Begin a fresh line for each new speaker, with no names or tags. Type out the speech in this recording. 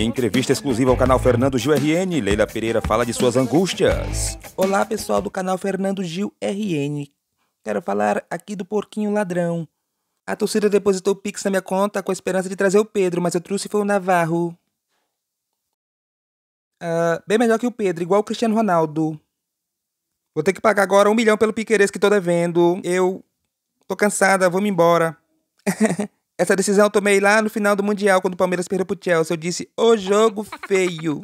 em entrevista exclusiva ao canal Fernando Gil RN, Leila Pereira fala de suas angústias.
Olá, pessoal do canal Fernando Gil RN. Quero falar aqui do porquinho ladrão. A torcida depositou o Pix na minha conta com a esperança de trazer o Pedro, mas eu trouxe foi o Navarro. Uh, bem melhor que o Pedro, igual o Cristiano Ronaldo. Vou ter que pagar agora um milhão pelo Piqueires que tô devendo. Eu tô cansada, vou me embora. Essa decisão eu tomei lá no final do Mundial, quando o Palmeiras perdeu pro Chelsea. Eu disse, o jogo feio.